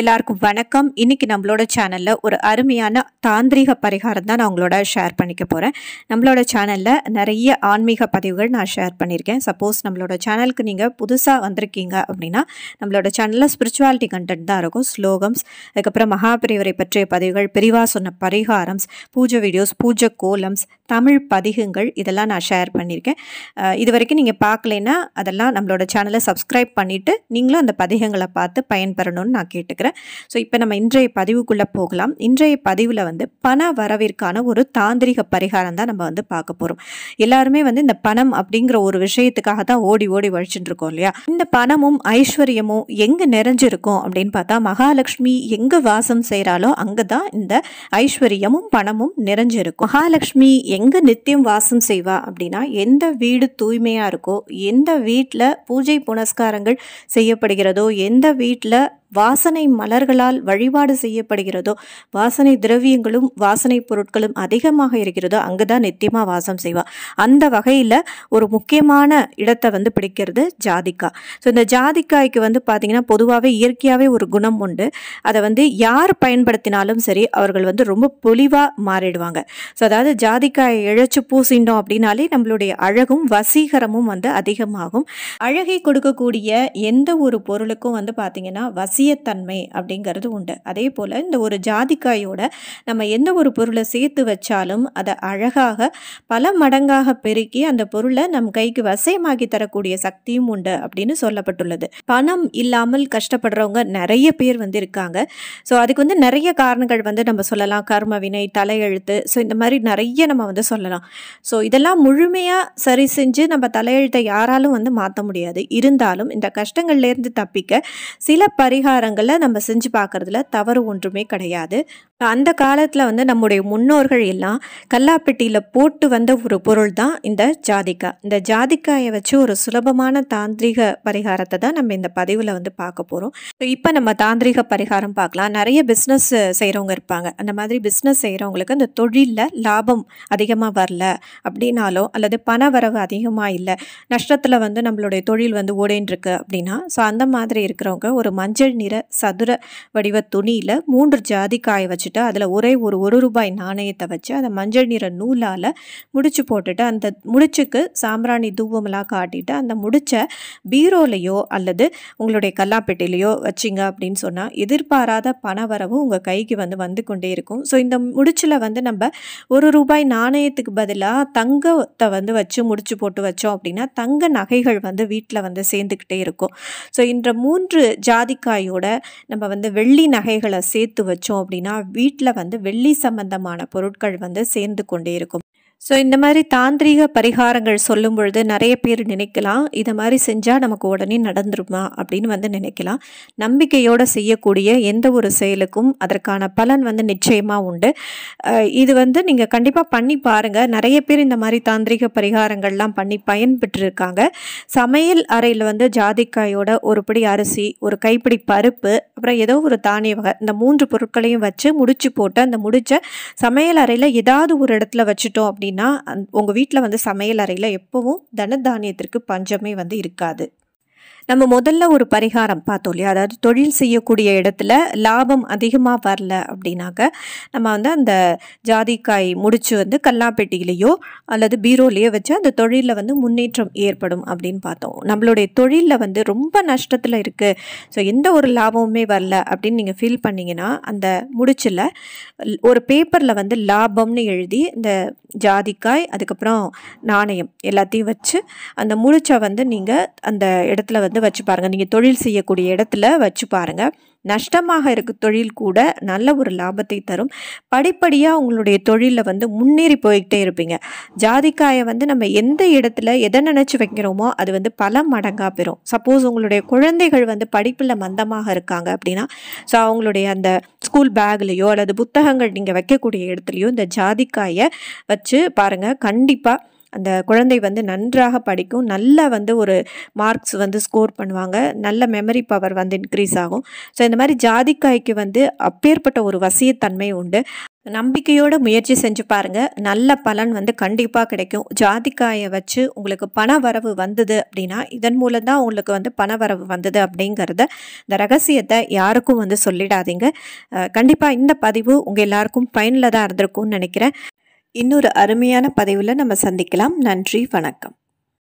எல்லாருக்கும் வணக்கம் இன்னைக்கு நம்மளோட சேனலில் ஒரு அருமையான தாந்திரிக பரிகாரம் தான் நான் உங்களோட ஷேர் பண்ணிக்க போகிறேன் நம்மளோட சேனலில் நிறைய ஆன்மீக பதிவுகள் நான் ஷேர் பண்ணியிருக்கேன் சப்போஸ் நம்மளோட சேனலுக்கு நீங்கள் புதுசாக வந்திருக்கீங்க அப்படின்னா நம்மளோட சேனலில் ஸ்பிரிச்சுவாலிட்டி கண்டென்ட் தான் இருக்கும் ஸ்லோகம்ஸ் அதுக்கப்புறம் மகாபிரிவரை பற்றிய பதிவுகள் பிரிவாக சொன்ன பரிகாரம்ஸ் பூஜை வீடியோஸ் பூஜை கோலம்ஸ் தமிழ் பதிகங்கள் இதெல்லாம் நான் ஷேர் பண்ணியிருக்கேன் இது வரைக்கும் நீங்கள் பார்க்கலைன்னா அதெல்லாம் நம்மளோட சேனலை சப்ஸ்கிரைப் பண்ணிவிட்டு நீங்களும் அந்த பதிகங்களை பார்த்து பயன்பெறணும்னு நான் கேட்டேன் போட்டுக்கிறேன் ஸோ இப்போ நம்ம இன்றைய பதிவுக்குள்ளே போகலாம் இன்றைய பதிவில் வந்து பண வரவிற்கான ஒரு தாந்திரிக பரிகாரம் தான் நம்ம வந்து பார்க்க போகிறோம் எல்லாருமே வந்து இந்த பணம் அப்படிங்கிற ஒரு விஷயத்துக்காக தான் ஓடி ஓடி வழிச்சுட்டு இருக்கோம் இல்லையா இந்த பணமும் ஐஸ்வர்யமும் எங்கே நிறைஞ்சிருக்கும் அப்படின்னு பார்த்தா மகாலட்சுமி எங்கே வாசம் செய்கிறாலோ அங்கே தான் இந்த ஐஸ்வர்யமும் பணமும் நிறைஞ்சிருக்கும் மகாலட்சுமி எங்கே நித்தியம் வாசம் செய்வா அப்படின்னா எந்த வீடு தூய்மையாக இருக்கோ எந்த வீட்டில் பூஜை புனஸ்காரங்கள் செய்யப்படுகிறதோ எந்த வீட்டில் வாசனை மலர்களால் வழிபாடு செய்யப்படுகிறதோ வாசனை திரவியங்களும் வாசனை பொருட்களும் அதிகமாக இருக்கிறதோ அங்கே தான் நித்தியமாக வாசம் செய்வாள் அந்த வகையில் ஒரு முக்கியமான இடத்தை வந்து பிடிக்கிறது ஜாதிக்காய் ஸோ இந்த ஜாதிக்காய்க்கு வந்து பார்த்திங்கன்னா பொதுவாகவே இயற்கையாகவே ஒரு குணம் உண்டு அதை வந்து யார் பயன்படுத்தினாலும் சரி அவர்கள் வந்து ரொம்ப பொலிவாக மாறிடுவாங்க ஸோ அதாவது ஜாதிக்காயை இழைச்சி பூசிண்டோம் அப்படின்னாலே நம்மளுடைய அழகும் வசீகரமும் வந்து அதிகமாகும் அழகை கொடுக்கக்கூடிய எந்த ஒரு பொருளுக்கும் வந்து பார்த்திங்கன்னா வசி அசியத்தன்மை அப்படிங்கிறது உண்டு அதே போல் இந்த ஒரு ஜாதிக்காயோட நம்ம எந்த ஒரு பொருளை சேர்த்து வச்சாலும் அதை அழகாக பல மடங்காக பெருக்கி அந்த பொருளை நம் கைக்கு வசயமாக்கி தரக்கூடிய சக்தியும் உண்டு அப்படின்னு சொல்லப்பட்டுள்ளது பணம் இல்லாமல் கஷ்டப்படுறவங்க நிறைய பேர் வந்து இருக்காங்க ஸோ அதுக்கு வந்து நிறைய காரணங்கள் வந்து நம்ம சொல்லலாம் கர்ம வினை தலையெழுத்து ஸோ இந்த மாதிரி நிறைய நம்ம வந்து சொல்லலாம் ஸோ இதெல்லாம் முழுமையாக சரி செஞ்சு நம்ம தலையெழுத்தை யாராலும் வந்து மாற்ற முடியாது இருந்தாலும் இந்த கஷ்டங்கள்லேருந்து தப்பிக்க சில பரிகாரம் விவகாரங்களில் நம்ம செஞ்சு பார்க்குறதுல தவறு ஒன்றுமே கிடையாது அந்த காலத்தில் வந்து நம்முடைய முன்னோர்கள் எல்லாம் கல்லாப்பெட்டியில் போட்டு வந்த ஒரு பொருள் தான் இந்த ஜாதிக்காய் இந்த ஜாதிக்காயை வச்சு ஒரு சுலபமான தாந்திரிக பரிகாரத்தை தான் நம்ம இந்த பதிவில் வந்து பார்க்க போகிறோம் ஸோ இப்போ நம்ம தாந்திரிக பரிகாரம் பார்க்கலாம் நிறைய பிஸ்னஸ் செய்கிறவங்க இருப்பாங்க அந்த மாதிரி பிஸ்னஸ் செய்கிறவங்களுக்கு அந்த தொழிலில் லாபம் அதிகமாக வரல அப்படின்னாலோ அல்லது பண வரவு அதிகமாக இல்லை நஷ்டத்தில் வந்து நம்மளுடைய தொழில் வந்து ஓடேன்னு இருக்கு அப்படின்னா ஸோ அந்த மாதிரி இருக்கிறவங்க ஒரு மஞ்சள் நிற சதுர வடிவ துணியில் மூன்று ஜாதி காய வச்சுட்டு அதில் ஒரே ஒரு ஒரு ரூபாய் நாணயத்தை வச்சு அதை மஞ்சள் நிற நூலால் முடிச்சு போட்டுட்டு அந்த முடிச்சுக்கு சாம்பிராணி தூவமெல்லாம் காட்டிட்டு அந்த முடிச்ச பீரோலையோ அல்லது உங்களுடைய கல்லாப்பேட்டையிலையோ வச்சிங்க அப்படின்னு சொன்னால் எதிர்பாராத பண வரவும் உங்கள் கைக்கு வந்து வந்து கொண்டே இருக்கும் ஸோ இந்த முடிச்சில் வந்து நம்ம ஒரு ரூபாய் நாணயத்துக்கு பதிலாக தங்கத்தை வந்து வச்சு முடிச்சு போட்டு வச்சோம் அப்படின்னா தங்க நகைகள் வந்து வீட்டில் வந்து சேர்ந்துக்கிட்டே இருக்கும் ஸோ இந்த மூன்று ஜாதிக்காய் ரூபாயோட நம்ம வந்து வெள்ளி நகைகளை சேர்த்து வச்சோம் அப்படின்னா வீட்டில் வந்து வெள்ளி சம்பந்தமான பொருட்கள் வந்து சேர்ந்து கொண்டே இருக்கும் ஸோ இந்த மாதிரி தாந்திரிக பரிகாரங்கள் சொல்லும் பொழுது நிறைய பேர் நினைக்கலாம் இதை மாதிரி செஞ்சால் நமக்கு உடனே நடந்துருமா அப்படின்னு வந்து நினைக்கலாம் நம்பிக்கையோடு செய்யக்கூடிய எந்த ஒரு செயலுக்கும் அதற்கான பலன் வந்து நிச்சயமாக உண்டு இது வந்து நீங்கள் கண்டிப்பாக பண்ணி பாருங்கள் நிறைய பேர் இந்த மாதிரி தாந்திரிக பரிகாரங்கள்லாம் பண்ணி பயன்பெற்றிருக்காங்க சமையல் அறையில் வந்து ஜாதிக்காயோட ஒரு பிடி அரிசி ஒரு கைப்பிடி பருப்பு அப்புறம் ஏதோ ஒரு தானிய வகை இந்த மூன்று பொருட்களையும் வச்சு முடிச்சு போட்டு அந்த முடிச்ச சமையல் அறையில் ஏதாவது ஒரு இடத்துல வச்சுட்டோம் அப்படின்னு அப்படின்னா அந் உங்கள் வீட்டில் வந்து சமையல் அறையில் எப்போவும் தனதானியத்திற்கு பஞ்சமே வந்து இருக்காது நம்ம முதல்ல ஒரு பரிகாரம் பார்த்தோம் இல்லையா அதாவது தொழில் செய்யக்கூடிய இடத்துல லாபம் அதிகமாக வரல அப்படின்னாக்க நம்ம வந்து அந்த ஜாதிக்காய் முடிச்சு வந்து கல்லாப்பெட்டியிலையோ அல்லது பீரோலையோ வச்சு அந்த தொழிலில் வந்து முன்னேற்றம் ஏற்படும் அப்படின்னு பார்த்தோம் நம்மளுடைய தொழிலில் வந்து ரொம்ப நஷ்டத்தில் இருக்குது ஸோ எந்த ஒரு லாபமுமே வரல அப்படின்னு நீங்கள் ஃபீல் பண்ணிங்கன்னா அந்த முடிச்சில் ஒரு பேப்பரில் வந்து லாபம்னு எழுதி இந்த ஜாதிக்காய் அதுக்கப்புறம் நாணயம் எல்லாத்தையும் வச்சு அந்த முடிச்சை வந்து நீங்கள் அந்த இடத்துல வந்து வச்சு பாருங்கள் நீங்கள் தொழில் செய்யக்கூடிய இடத்துல வச்சு பாருங்கள் நஷ்டமாக இருக்க தொழில் கூட நல்ல ஒரு லாபத்தை தரும் படிப்படியாக உங்களுடைய தொழிலில் வந்து முன்னேறி போய்கிட்டே இருப்பீங்க ஜாதிக்காயை வந்து நம்ம எந்த இடத்துல எதை நினச்சி வைக்கிறோமோ அது வந்து பல மடங்காக பெறும் சப்போஸ் உங்களுடைய குழந்தைகள் வந்து படிப்பில் மந்தமாக இருக்காங்க அப்படின்னா ஸோ அவங்களுடைய அந்த ஸ்கூல் பேக்லேயோ அல்லது புத்தகங்கள் நீங்கள் வைக்கக்கூடிய இடத்துலையோ இந்த ஜாதிக்காயை வச்சு பாருங்கள் கண்டிப்பாக அந்த குழந்தை வந்து நன்றாக படிக்கும் நல்லா வந்து ஒரு மார்க்ஸ் வந்து ஸ்கோர் பண்ணுவாங்க நல்ல மெமரி பவர் வந்து இன்க்ரீஸ் ஆகும் ஸோ இந்த மாதிரி ஜாதிக்காய்க்கு வந்து அப்பேற்பட்ட ஒரு வசியத்தன்மை உண்டு நம்பிக்கையோட முயற்சி செஞ்சு பாருங்கள் நல்ல பலன் வந்து கண்டிப்பாக கிடைக்கும் ஜாதிக்காயை வச்சு உங்களுக்கு பண வரவு வந்தது அப்படின்னா இதன் மூலம் தான் உங்களுக்கு வந்து பண வரவு வந்தது அப்படிங்கிறத இந்த ரகசியத்தை யாருக்கும் வந்து சொல்லிடாதீங்க கண்டிப்பாக இந்த பதிவு உங்கள் எல்லாருக்கும் பயனில் தான் இருந்திருக்கும்னு நினைக்கிறேன் இன்னொரு அருமையான பதிவில் நம்ம சந்திக்கலாம் நன்றி வணக்கம்